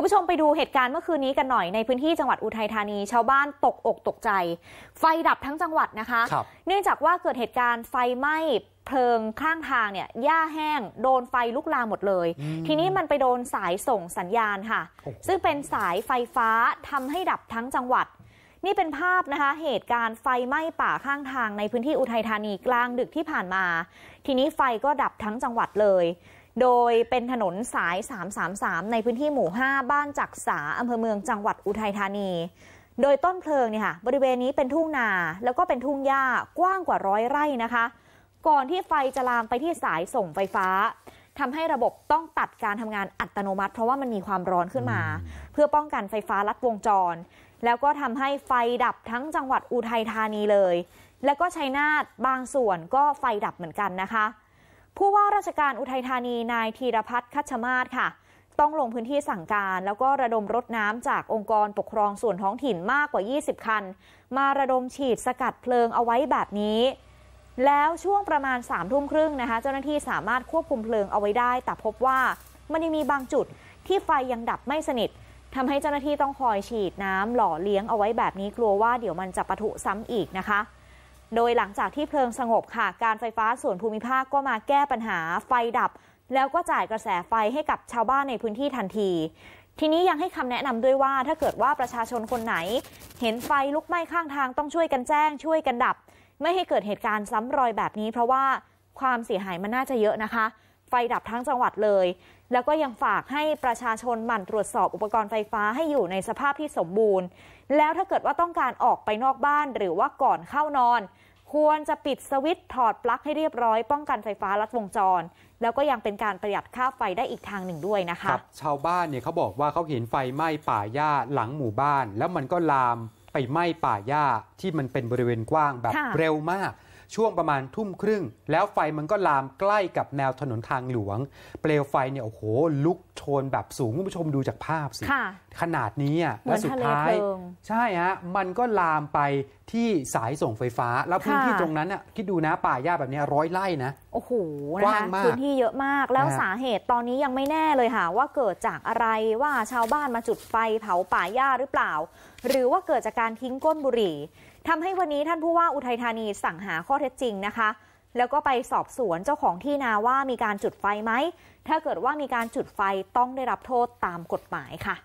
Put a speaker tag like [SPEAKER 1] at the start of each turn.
[SPEAKER 1] ุณผู้ชมไปดูเหตุการณ์เมื่อคืนนี้กันหน่อยในพื้นที่จังหวัดอุทัยธานีชาวบ้านตกอกตกใจ ไฟดับทั้งจังหวัดนะคะ เนื่องจากว่าเกิดเหตุการณ์ไฟไหม้เพลิงข้างทางเนี่ยหญ้าแห้ง โดนไฟลุกลามหมดเลย ทีนี้มันไปโดนสายส่งสัญญาณค่ะ ซึ่งเป็นสายไฟฟ้าทำให้ดับทั้งจังหวัด นี่เป็นภาพนะคะเหตุการณ์ไฟไหม้ป่าข้างทางในพื้นที่อุทัยธานีกลางดึกที่ผ่านมา ทีนี้ไฟก็ดับทั้งจังหวัดเลยโดยเป็นถนนสาย 333 ในพื้นที่หมู่ 5 บ้านจักษาอำเภอเมืองจังหวัดอุทัยธานี โดยต้นเพลิงเนี่ยค่ะ บริเวณนี้เป็นทุ่งนา แล้วก็เป็นทุ่งหญ้ากว้างกว่าร้อยไร่นะคะ ก่อนที่ไฟจะลามไปที่สายส่งไฟฟ้าทำให้ระบบต้องตัดการทำงานอัตโนมัติ เพราะว่ามันมีความร้อนขึ้นมา เพื่อป้องกันไฟฟ้าลัดวงจร แล้วก็ทำให้ไฟดับทั้งจังหวัดอุทัยธานีเลย แล้วก็ชัยนาทบางส่วนก็ไฟดับเหมือนกันนะคะผู้ว่าราชการอุทัยธานีนายธีรพัฒน์คัชมาศค่ะ ต้องลงพื้นที่สั่งการแล้วก็ระดมรถน้ำจากองค์กรปกครองส่วนท้องถิ่นมากกว่า 20 คัน มาระดมฉีดสกัดเพลิงเอาไว้แบบนี้ แล้วช่วงประมาณ3ามทุ่มครึ่งนะคะเจ้าหน้าที่สามารถควบคุมเพลิงเอาไว้ได้ แต่พบว่ามันยังมีบางจุดที่ไฟยังดับไม่สนิททำให้เจ้าหน้าที่ต้องคอยฉีดน้ำหล่อเลี้ยงเอาไว้แบบนี้ กลัวว่าเดี๋ยวมันจะปะทุซ้ำอีกนะคะโดยหลังจากที่เพลิงสงบค่ะ การไฟฟ้าส่วนภูมิภาคก็มาแก้ปัญหาไฟดับ แล้วก็จ่ายกระแสไฟให้กับชาวบ้านในพื้นที่ทันที ทีนี้ยังให้คำแนะนำด้วยว่าถ้าเกิดว่าประชาชนคนไหน เห็นไฟลุกไหม้ข้างทางต้องช่วยกันแจ้งช่วยกันดับ ไม่ให้เกิดเหตุการณ์ซ้ำรอยแบบนี้เพราะว่าความเสียหายมันน่าจะเยอะนะคะไฟดับทั้งจังหวัดเลย แล้วก็ยังฝากให้ประชาชนหมั่น ตรวจสอบอุปกรณ์ไฟฟ้าให้อยู่ในสภาพที่สมบูรณ์ แล้วถ้าเกิดว่าต้องการออกไปนอกบ้านหรือว่าก่อนเข้านอน ควรจะปิดสวิตช์ถอดปลั๊กให้เรียบร้อย ป้องกันไฟฟ้าลัดวงจร แล้วก็ยังเป็นการประหยัดค่าไฟได้อีกทางหนึ่งด้วยนะคะค
[SPEAKER 2] ชาวบ้านเนี่ยเขาบอกว่าเขาเห็นไฟไหม้ป่าหญ้าหลังหมู่บ้าน แล้วมันก็ลามไปไหม้ป่าหญ้าที่มันเป็นบริเวณกว้างแบบเร็วมากช่วงประมาณทุ่มครึ่ง แล้วไฟมันก็ลามใกล้กับแนวถนนทางหลวง เปลวไฟเนี่ยโอ้โห ลุกโชนแบบสูงคุณผู้ชมดูจากภาพสิขนาดนี้อ่ะและสุดท้ายใช่ฮะมันก็ลามไปที่สายส่งไฟฟ้า แล้วพื้นที่ตรงนั้นอ่ะคิดดูนะ ป่าหญ้าแบบนี้ร้อยไร่นะ โอ้โหกว้างมากพื้นท
[SPEAKER 1] ี่เยอะมาก แล้วสาเหตุตอนนี้ยังไม่แน่เลยค่ะ ว่าเกิดจากอะไรว่าชาวบ้านมาจุดไฟเผาป่าหญ้าหรือเปล่า หรือว่าเกิดจากการทิ้งก้นบุหรี่ทำให้วันนี้ท่านผู้ว่าอุทัยธานีสั่งหาข้อเท็จจริงนะคะ แล้วก็ไปสอบสวนเจ้าของที่นาว่ามีการจุดไฟไหม ถ้าเกิดว่ามีการจุดไฟต้องได้รับโทษตามกฎหมายค่ะ